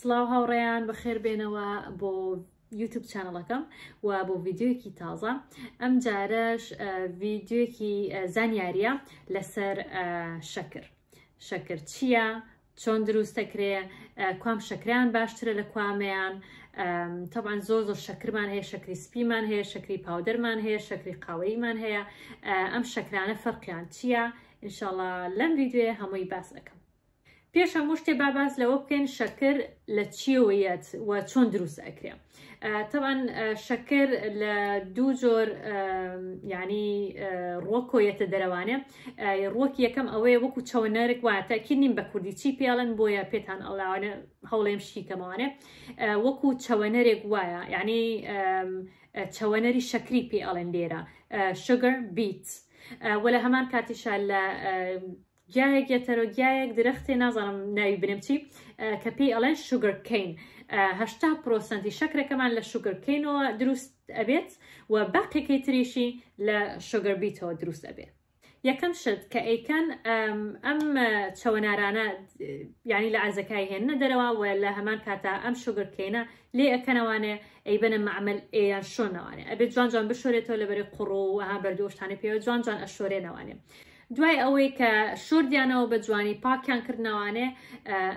سلااو هاوڕێیان بەخێر بێنەوە بۆ یوتوب چانەڵەکەم و بۆ یددیوەکی تازە ئەم جارەش یددیوەکی زانیاریە لەسەر شەکر شەکر چییە؟ چۆن دروستەکرێ کوام شکریان باشترە لە کوامەیان تەبان زۆ زۆ شکرمان هەیە شکری سپیمان هەیە شکری پاودەرمان هەیە شکری قاوەیمان هەیە ئەم شکرانە فەرقیان چییە؟ انشاءڵە لەم ویددیوێ هەمووی باس ئەەکەم پێش هەموو شتێ باباس لەوە بکەین شەکر لە چیەوەیەت و چۆن دروست ئەکرێ تەوان شەکر لە دوو جۆر ینی ڕۆکۆیەتە دەرەوانێ ڕۆکی یەکەم ئەوەیە وەکو چاونەرک واتەکی نیم بە کوردی چی پێڵن بۆیە پێتان ئەلاوانە هەوڵێم شیکەمەوانێ وەکو چاونەرێک وایە یعنی چاونەری شەکری پێ ئەڵێن لێرە شگەر بیت. وەلا هەمان کاتیشان لە گایەک یەتەرۆ گایەک درەختێ نازانم ناوی بنم چی کە پێی ئەڵێن شوگەر کەین هەشتا پرۆسەنتی شکرەکەمان لە شوگەر کەینەوە دروست ئەبێت و باقیەکەی تریشی لە شوگەر بیتەوە دروست ئەبێت یەکەم شت کە ئەیکەن ئەم چەوەنارانە ینی لە ئازەکای هێنە دەرەوە و لە هەمان کاتا ئەم شوگرکەینە لێ ئەەکەنەوانێ ئەی بنە معمل ئێیان شۆنەوانێ ئەبێت جوانجان بشورێتەوە لەبەری قڕۆ وها بەردۆشتانە پێوە جوانجان ئەشۆرێنەوانێ دوای ئەوەی کە شوردیانەوە بە جوانی پاکیان کردنەوانێ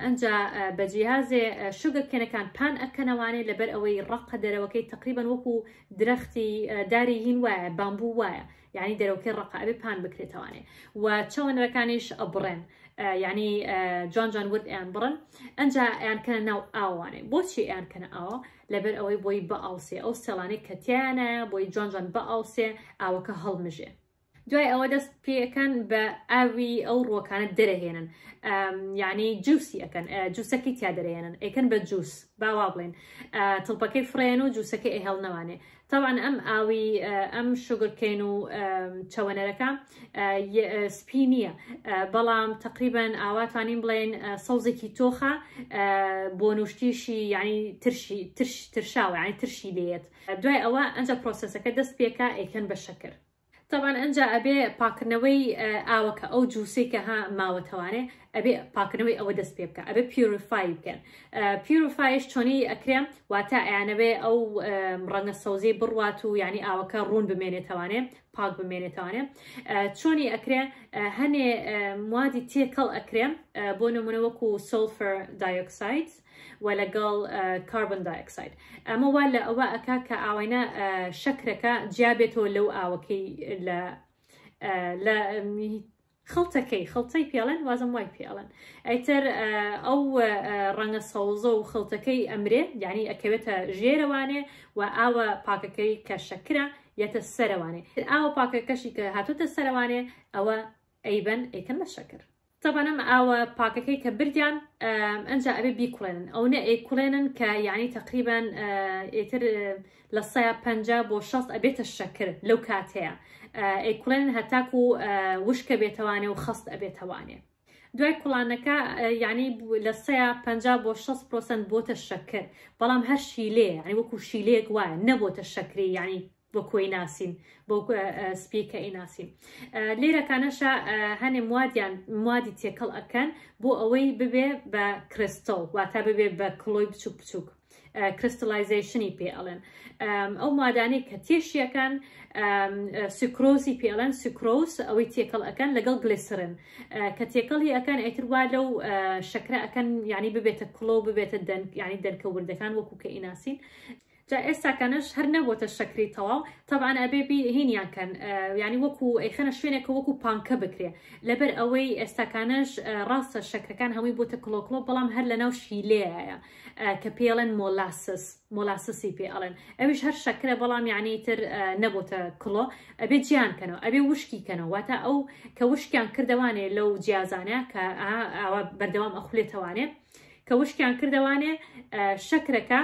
ئەجا بەجیهازێ شوگەکەنەکان پان ئەکەنەوانێ لەبەر ئەوەی ڕقە دەرەوەکەی تقریبان وەکو درختی داری هین وایە بامبوو وایە یعنی دەرەوەکەی ڕقەبێ پان بکرێتوانێ و چاوەنەکانیش ئەبڕێن. ینی جانجان ورد ئەیان بڕن ئەجا ئەیانکەە ناو ئاوانێ بۆچی ئەیانکەە ئەوە لەبەر ئەوەی بۆی بە ئاوسێ ئەو سەڵانەی کەتیانە بۆی جانجان بە ئاوسێ ئاوەکە هەڵمژێ دوای ئەوە دەست پێەکەن بە ئاوی ئەو ڕۆکانە دەرەهێنن یعنی جوسی ئەەکەن جووسەکەی تیا دەرێنن ئەکەن بە جووس باوا بڵێن تڵپەکەی فرێن و جووسەکەی ئەهێڵ نەوانێ تاوان ئەم ئاوی ئەم شوگرکەین و چەوەنەرەکە سپی نییە بەڵام تقریبان ئاواتوانین بڵێن سەوزێکی تۆخە بۆ نوشتیشی یعنی ترشی ترشاوە ینی ترشی دێت دوای ئەوە ئەنج پرۆسەسەکە دەست پێکە ئەکەن بە شەکرد تاوان ئەجا ئەبێ پاکردنەوەی ئاوەکە ئەو جووسێککە ها ماوەتەوانێ ئەبێ پاکردنەوەی ئەوە دەست پێ بکە ئەبێ پیرفای بکەن پیرفایش چۆنی ئەکرێن واتە ئەیانەبێ ئەو ڕەنگە سەوزەی بڕوات و ینی ئاوەکە ڕوون بمێنێتەوانێ پاک بمێنێتانێ چۆنی ئەکرێ هەنێ موادی تێکەڵ ئەکرێ بۆ نمونەوەکو سولفر دایکسایت و لەگەڵ کاربن دایکسایت ئەمە وا لە ئەوە ئەک کە ئاوینە شەکرەکە جیابێتەوە لەو ئاوەکەی لە لە خڵتەکەی خڵتەی پێڵەن وازم وای پێڵەن ئەیتر ئەو ڕەنگە سەوزە و خڵتەکەی ئەمرێ یعنی ئەکەوێتە ژێرەوانێ و ئاوە پاکەکەی کە شەکرە یەتە سەرەوانێ ئاوە پاکە کەشی کە هاتوتە سەرەوانێ ئەوە ئەیبەن ئەیکەن بە شەکر تەبانم ئاوە پاکەکەی کە بردیان ئەنجا ئەبێ بیکوێنن ئەو نە ئەیکوێنن کە یعنی تقریبان ئێتر لە سایە پ بۆ 6 ئەبێتە شەکر لەو کاتەیە ئەیکوێنن هەتاکو وشکە بێتوانێ و خەست ئەبێتوانێ دوای کوڵانەکە یعنی لە سەیە پ بۆ 6 پرۆسن بۆتە شەکر بەڵام هەر شیلێ ینی وەکو شیلێک وایە نەبووتە شەکری یعنی بۆ کۆی ناسین بۆ سپیکە ئیناسین لێرەکانەشە هەنێ موادیان موادی تێکەڵ ئەەکەن بۆ ئەوەی ببێ بە کرستۆل واتە ببێ بە کلۆی بچوک بچووک کرستلایزیشنی پێڵێن ئەو مادانەی کە تێشیەکان سکرۆزی پێڵەن سکرۆس ئەوەی تێکەڵەکەن لەگەڵ گلسرن کە تێکەڵی ئەەکەن ئەتروا لەو شکرەکەن ینی ببێتە کلۆ ببێتە ینی دەرکەوردەکان وەکو کە ئیناسین جا ئێستاکانش هەر نەبووتە شکری تەواو تاوان ئەبێبی هینیانکەن ینی وەکو ئەیخەنە شوێنێکە وەکو پانکە بکرێ لەبەر ئەوەی ئێستاکانش ڕاستە شکرەکان هەمووی بۆتە کلۆکلۆ بەڵام هەر لە ناو شیلەیە کە پێڵەن مۆلاسس مۆلاسسی پێ ئەڵێن ئەوش هەر شکرە بەڵام یعنی تر نەبووتە کلۆ ئەبێ جیانکەنەوە ئەبێ وشکیکەنەوە واتە ئەو کە وشکیان کردوانێ لەو جیازانە کە ئاوا بەردەوام ئەخولێتوانێت کە وشکیان کردوانێ شکرەکە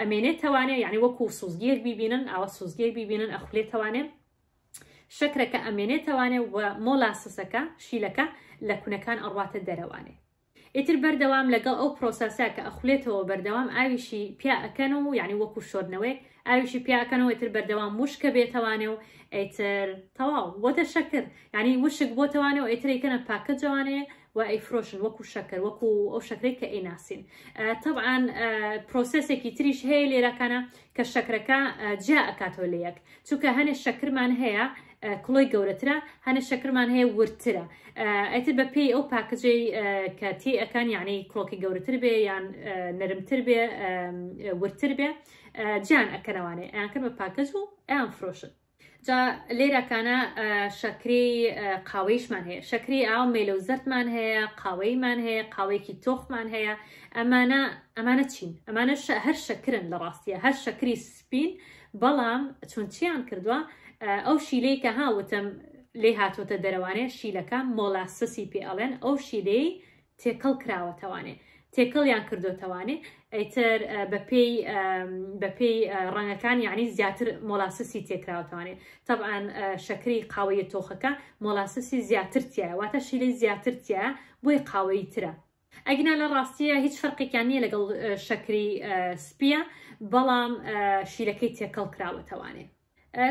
ئەمێنێت توانێت یعنی وەکو سوزگیر بیبینن ئەوە سوزگیر بیبینن ئەخولێت توانێت شکرەکە ئەمێنێت توانێت و مۆلاسسەکە شیلەکە لە کوونەکان ئەڕواتە دەرەوانێت ئیتر بەردەوام لەگەڵ ئەو پرۆساسا کە ئەخولێتەوە بەردەوام ئاویشی پیاەکەن و یعنی وەکو شۆرنەوەیک ئاویشی پیاکەنەوە ئتر بەردەوام مشکە بێتوانێ و ئیتر تەواو وەتە شەکر ینی وشک بۆتوانێ و ئیترێکەنە پاکە جوانەیە وئیفرۆشن وەکو شەکر وەکو ئەو شکرەی کە ئێناسین طبعاان پرۆسسێکی تریش هەیە لێرەکانە کە شکرەکە جیا ئەکاتۆ لە یەک چونکە هەنێ شەکرمان هەیە کڵۆی گەورەترە هەنە شەکرمان هەیە ورترە ئەتر بە پێی ئەو پاکجی کە تی ئەەکان یعنی کڵۆکی گەورەتر بێ یان نرمتر بێ ورتر بێ جیان ئەکەنەوانێ ئەیان کرد بە پاکەج و ئەیان فرۆشت لێرەکانە شەکری قاوەیشمان هەیە شەکری ئاو مێلەوزەرمان هەیە قاوەیمان هەیە قاوەیەکی تۆخمان هەیە ئەمانە ئەمانە چین ئەمانە هەر شەکرن لە ڕاستیە هەر شەکری سپین بەڵام چون چیان کردووە ئەو شیلەی کە هاوتم لێ هاتوۆتە دەرەوانێ شیلەکە مۆلاسەسی پێ ئەڵێن ئەو شیلەی تێکەڵ کراوەتەوانێ تێکەڵیان کردوتەوانێ ئەیتر بەپێی بەپێی ڕەنگەکان یعنی زیاتر مۆلاسسی تێکراوتوانێ تەبعاان شکری قاوەیە تۆخەکە مۆلاسسی زیاتر تایە واتە شیلی زیاتر تایە بۆی قاوەی ترە ئەگنا لە ڕاستیە هیچ فەرقێکیان نیە لەگەڵ شکری سپیە بەڵام شیلەکەی تێکەڵ کراوەتەوانێت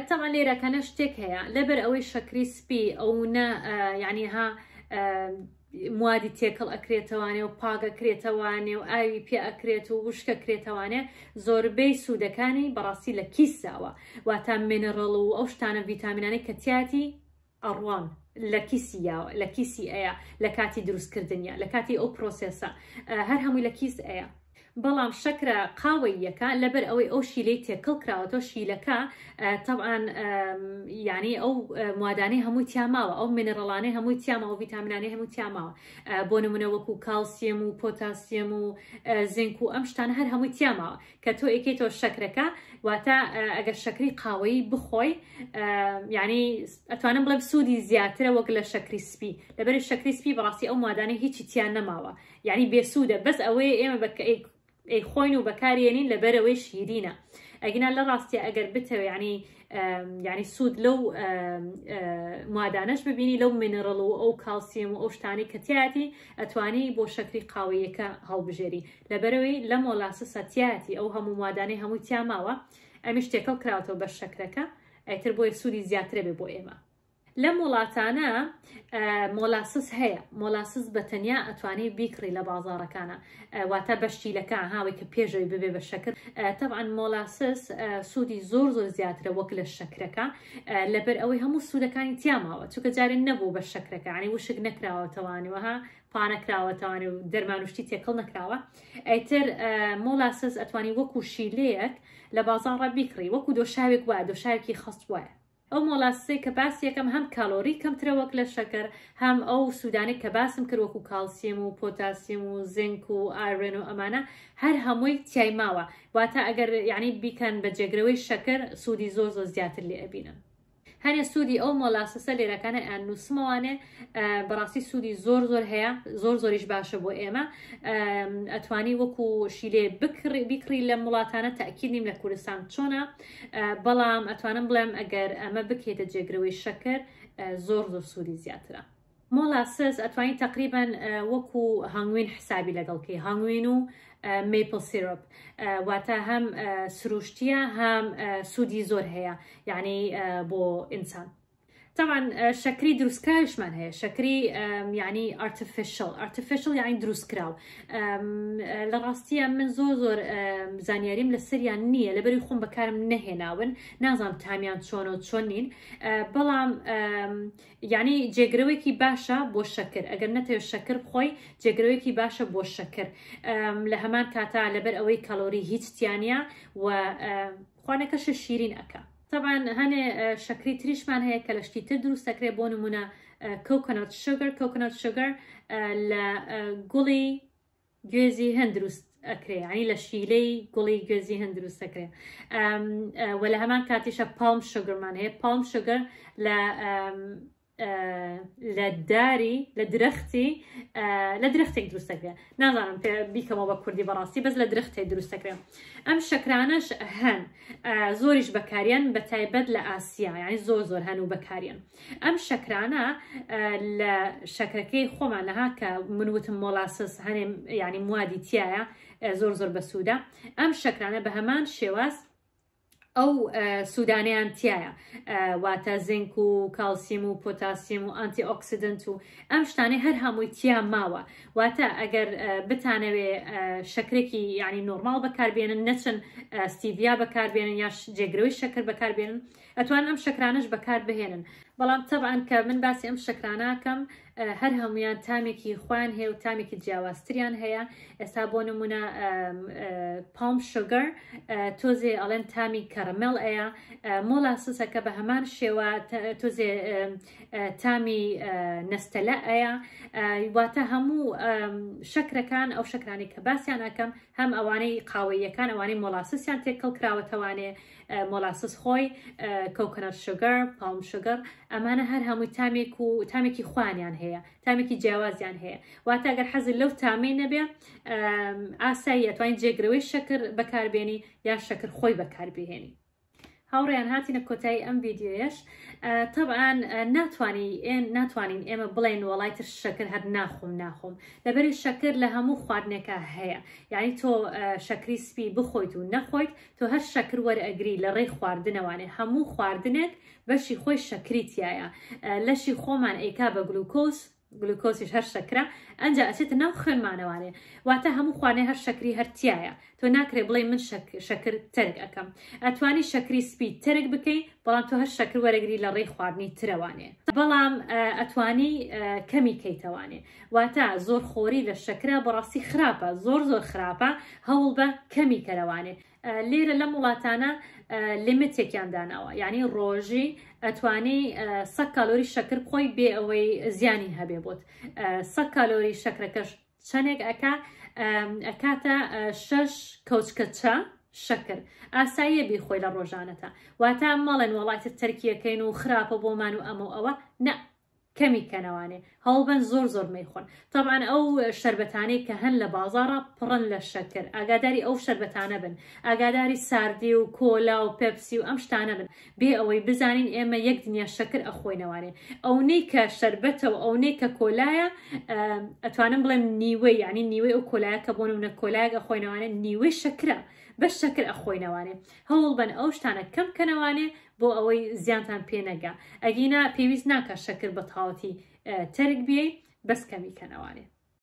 تەوان لێرەکەنە شتێک هەیە لەبەر ئەوەی شکری سپی ئەو نە یعنی ها موادی تێکەڵ ئەکرێتەوانێ و پاگەکرێتەوانێ و ئاوی پێ ئەکرێت و وشکەکرێتەوانێ زۆربەی سوودەکانی بەڕاستی لە کیساوە واتە مێنەڕڵ و ئەو شتانە ڤیتامینانی کەتیاتی ئەڕوان لە کیسیاوە لە کیسی ئەیە لە کاتی دروستکردنیە لە کاتی ئەو پرۆسێسە هەر هەمووی لە کیس ئەیە بەڵام شەکرە قاوەی یەکە لەبەر ئەوەی ئەو شیلەی تێکەڵ کراوەەوە شیلەکە تەعاان یعنی ئەو مادانەی هەموو تیاماوە ئەو منەرەڵانەی هەمووی تیامەوە ویتامینانەی هەموو تیاماوە بۆ نمونە وەکو کاڵسیێم و پۆتاسیێم و زینک و ئەم شتان هەر هەمووی تیاماوە کە تۆ ئەیکی تۆ شەکرەکە واتە ئەگەر شەکری قاوەی بخۆی یعنی ئەتوانم بڵێ سوودی زیاترە وەک لە شەکری سپی لەبەر شەکری سپی بەڕاستی ئەو مادانە هیچی تیان نەماوە یعنی بێسوودە بەس ئەوەی ئێمە بە ئەی خۆین و بەکارێنین لە بەرەوەی شیرینە ئەگنا لە ڕاستی ئەگەر بتەوێ ینی یعنی سوود لەو مادانش ببینی لەو منەرڵ و ئەو کاڵسییم و ئەو شتانی کەتیاتی ئەتوانی بۆ شکری قاوەیەکە هەڵبژێری لەبەرەوەی لە مۆلاسە سەتیاتی ئەو هەموو مادانەی هەموو تیاماوە ئەمی شتێکە و کراوەوە بە شکرەکە ئەتر بۆی سوودی زیاترە بێ بۆ ئێمە لەم وڵاتانە مۆلاسس هەیە مۆلاسس بە تەنیا ئەتوانێت بیکڕی لە بازارەکانە واتە بەشتیلەکە هاوی کە پێشەوەی ببێ بە شکر تەعاان مۆلاسس سوودی زۆر زۆر زیاترە وەک لە شکرەکە لەبەر ئەوەی هەموو سوودەکانی تیاماوە چونکە جارێن نەبوو بە شکرەکەانی وشک نەکراوە توانیوەها پانەکراوە توانێت و دەرمانوشتی تێکەڵ نکراوە ئەتر مۆلاسس ئەتوانی وەکو شیلەیەک لە بازارڕە بیکڕی وەکو دۆشاوێک وایە دۆشاوێکی خست وایە ئەو مۆلاسەی کە باسی یەکەم هەم کالۆری کەمترە وەک لە شەکەر هەم ئەو سوودانی کە باسم کردوەکو کالسیێم و پۆتاسیم و زنک و ئارێن و ئەمانە هەر هەمووی تیای ماوە واتە ئەگەر یعنی بیکەن بە جێگرەوەی شەکەر سوودی زۆر زۆر زیاتر لێ ئەبینن. هەنێ سوودی ئەو مۆلاسەسە لێرەکانە ئەن نووسمەوانێ بەڕاستی سوودی زۆر زۆر هەیە زۆر زۆریش باشە بۆ ئێمە ئەتوانی وەکو شیلێ بیکری لە وڵاتانە تاکی نیم لە کوردستان چۆنا بەڵام ئەتوانم بڵێم ئەگەر ئەمە بکێتە جێگرەوەی شەکر زۆر زۆر سوودی زیاترە. مۆڵاسس ئەتوانی تقریبان وەکو هەنگوین حسابی لەگەڵکەی هەنگوین و میپل سیرپ واتە هەم سروشتیە هەم سوودی زۆر هەیە یعنی بۆ ئینسان. طبعا شكري دروس كاش من هي شكري يعني artificial artificial يعني دروس كراو لراستيا من زۆر زانیاریم لە سریان نییە لەبەری خۆم بەکارم نەهێناون نازانم تامیان چۆن و چۆنین بەڵام یعنی جێگرەوەیکی باشە بۆ شەکر ئەگەر نەتەوێت شەکر خۆی جێگرەوەیکی باشە بۆ شەکر لە هەمان کاتا لەبەر ئەوەی کالۆری هیچ تیانە و خوانەکەشە شیرین ئەەکە. تاوان هەنێ شکری تریشمان هەیە کە لەشتی تر دروست دەکرێت بۆ نمونە کۆکنات شگەر کۆکنات شگەر لە گوڵی گوێزی هەندروست ئەکرێ ینی لە شیلەی گوڵی گوێزی هەندروست ئەکرێ وە لە هەمان کاتیشە پام شگرمان هەیە پام شگەر لە لە داری لە درختی لە درختێک دروستەکرێ نازانم پێ بیکەمەوە بە کوردی بەڕاستی بەس لە درختێک دروستەکرێ ئەم شکرانەش هەن زۆریش بەکاریان بە تایبەت لە ئاسیا یانی زۆر زۆر هەن و بەکاریان ئەم شکرانە لە شکرەکەی خۆمان لەها کە منوتم مۆلاسس هەنێ ینی موادی تایە زۆر زۆر بەسوودە ئەم شکرانە بە هەمان شێواز ئەو سوودانیان تایە واتە زنک و کاڵسیم و پۆتاسیم و ئانتی ئۆکسیدنت و ئەم شتانە هەر هەمووی تیا ماوە واتە ئەگەر بتانەوێ شکرێکی یعنی نۆرمال بەکاربێنن نەچن ستیڤیا بەکاربێنن یا جێگرەوەی شکر بەکاربێنن ئەتوان ئەم شکرانش بەکار بهێنن بەڵام تەبان کە من باسی ئەم شکراناکەم هەر هەمویان تامێکی خوان هەیە و تامێکی جیاوازتریان هەیە ئێستا بۆ نمونە پام شوگەر تۆزێ ئەڵێن تامی کەرمەل ئەیە مۆلاسسەکە بە هەمان شێوە تۆزێ تامی نستەلە ئەیە واتە هەموو شکرەکان ئەو شکرانی کە باسییان ئەەکەم هەم ئەوانەی قاوەیەکان ئەوانەی مۆلاسسیان تێکەڵ کراوەتەوانێ مۆلاسس خۆی کۆکنەت شوگەر پام شوگەر ئەمانە هەر هەمووی تامێک و تامێکی خوانیان هەیە تامێکی جیاوازیان هەیە واتە ئەگەر حەزی لەو تامەی نەبێ ئاسایی ئەتوانین جێگرەوەی شەکر بەکاربێنی یا شەکر خۆی بەکاربیێنی هاوڕێیان هاتینە کۆتایی ئەم یددیوش طبعاان ناتوانانی ناتوانین ئێمە بڵێن وڵایتر شەکر هەر ناخۆم ناخۆم لەبەری شەکر لە هەموو خواردنەکە هەیە یعنی تۆ شەکری سپی بخۆیت و نەخۆیت تۆ هەر شەکر وەرئگری لە ڕێی خواردنەوانێ هەموو خواردنێک بەشی خۆی شەکریتیایە لەشی خۆمان ئەیکا بە گلوکۆس گلوکۆسیش هەر شەکرا ئەنج ئەچێت ناو خوێنمانەوانێ واتە هەموو خوانێ هەر شکری هەرتیایە تۆ ناکرێ بڵێ من شکر تەرگ ئەەکەم ئەتوانی شکری سپی تەرگ بکەین بەڵام تۆ هەر شکر وەرەگری لە ڕێی خواردنی ترەوانێ بەڵام ئەتوانی کەمی کەیتەوانێ واتە زۆر خۆری لە شکرا بەڕاستی خراپە زۆر زۆر خراپە هەوڵ بە کەمی کەرەوانێ لێرە لەم وڵاتانە لیمتێکیان داناوە یعنی ڕۆژی ئەتوانی سە کالۆری شەکر خۆی بێ ئەوەی زیانی هەبێ بۆت سە کالۆری شەکرەکەش چەندێک ئەکا ئەکاتە شەش کەوچکەچە شەکر ئاساییە بی خۆی لە ڕۆژانەتە واتە مەڵێن وڵاتی تەرکیەکەین و خراپە بۆمان و ئەمە ئەوە نە کەمی کەنەوانێ هەڵبەن زۆر زۆر میخۆن تاان ئەو شربەتانەی کە هەن لە بازارە پڕن لە شەکر ئاگاداری ئەو شربەتانە بن ئاگاداری ساردی و کۆلا و پپسی و ئەم شتانە بن بێ ئەوەی بزانین ئێمە یەک دنیا شەکر ئەخۆینەوانێ ئەو نەی کە شربەتەوە ئەو نەی کە کۆلایە ئەتوانم بڵێم نیوەی یعنی نیوەی ئەو کۆلایە کە بۆنمە کۆلایە ئەخۆینەوانە نیوەی شکرە. بە شەکر ئەخۆینەوانێ هەوڵ بن ئەو شتانە کەم کەنەوانێ بۆ ئەوەی زیانتان پێنەگا ئەگینا پێویست ناکە شەکر بە تاوەتی تەرک بیەی بەس کەمی کەنەوانێ